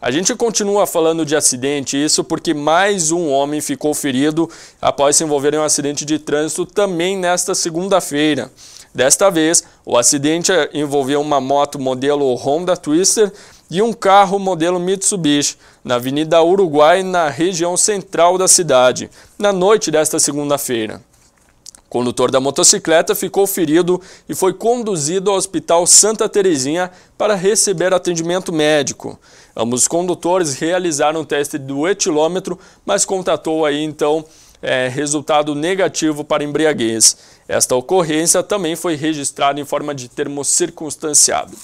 A gente continua falando de acidente, isso porque mais um homem ficou ferido após se envolver em um acidente de trânsito também nesta segunda-feira. Desta vez, o acidente envolveu uma moto modelo Honda Twister e um carro modelo Mitsubishi na Avenida Uruguai, na região central da cidade, na noite desta segunda-feira. O condutor da motocicleta ficou ferido e foi conduzido ao Hospital Santa Terezinha para receber atendimento médico. Ambos os condutores realizaram o teste do etilômetro, mas contatou aí então é, resultado negativo para embriaguez. Esta ocorrência também foi registrada em forma de termo circunstanciado.